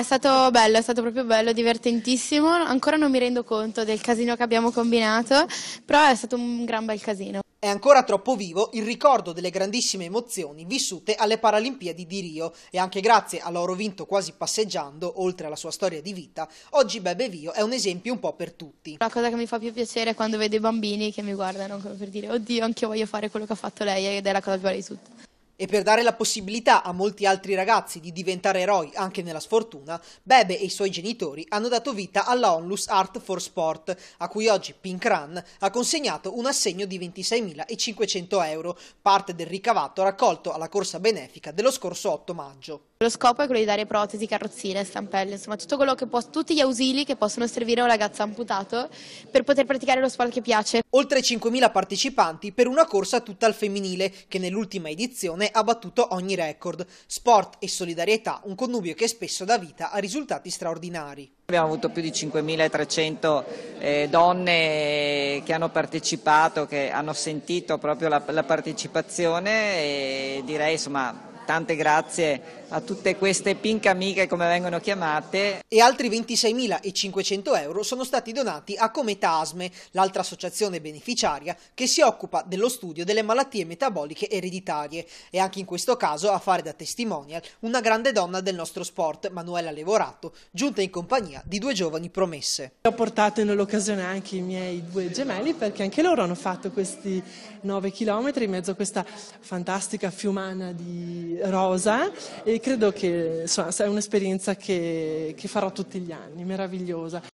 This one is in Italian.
È stato bello, è stato proprio bello, divertentissimo. Ancora non mi rendo conto del casino che abbiamo combinato, però è stato un gran bel casino. È ancora troppo vivo il ricordo delle grandissime emozioni vissute alle Paralimpiadi di Rio e anche grazie all'oro vinto quasi passeggiando, oltre alla sua storia di vita, oggi Bebe Vio è un esempio un po' per tutti. La cosa che mi fa più piacere è quando vedo i bambini che mi guardano come per dire oddio anche io voglio fare quello che ha fatto lei ed è la cosa più bella di tutto. E per dare la possibilità a molti altri ragazzi di diventare eroi anche nella sfortuna, Bebe e i suoi genitori hanno dato vita alla Onlus Art for Sport, a cui oggi Pink Run ha consegnato un assegno di 26.500 euro, parte del ricavato raccolto alla corsa benefica dello scorso 8 maggio. Lo scopo è quello di dare protesi, carrozzine, stampelle, insomma può, tutti gli ausili che possono servire a un ragazzo amputato per poter praticare lo sport che piace. Oltre 5.000 partecipanti per una corsa tutta al femminile che nell'ultima edizione ha battuto ogni record. Sport e solidarietà, un connubio che spesso dà vita a risultati straordinari. Abbiamo avuto più di 5.300 eh, donne eh, che hanno partecipato, che hanno sentito proprio la, la partecipazione e direi insomma tante grazie a tutte queste pink amiche come vengono chiamate. E altri 26.500 euro sono stati donati a Cometa Asme, l'altra associazione beneficiaria che si occupa dello studio delle malattie metaboliche ereditarie e anche in questo caso a fare da testimonial una grande donna del nostro sport, Manuela Levorato, giunta in compagnia di due giovani promesse. Ho portato nell'occasione anche i miei due gemelli perché anche loro hanno fatto questi 9 km in mezzo a questa fantastica fiumana di rosa e credo che insomma, sia un'esperienza che, che farò tutti gli anni, meravigliosa.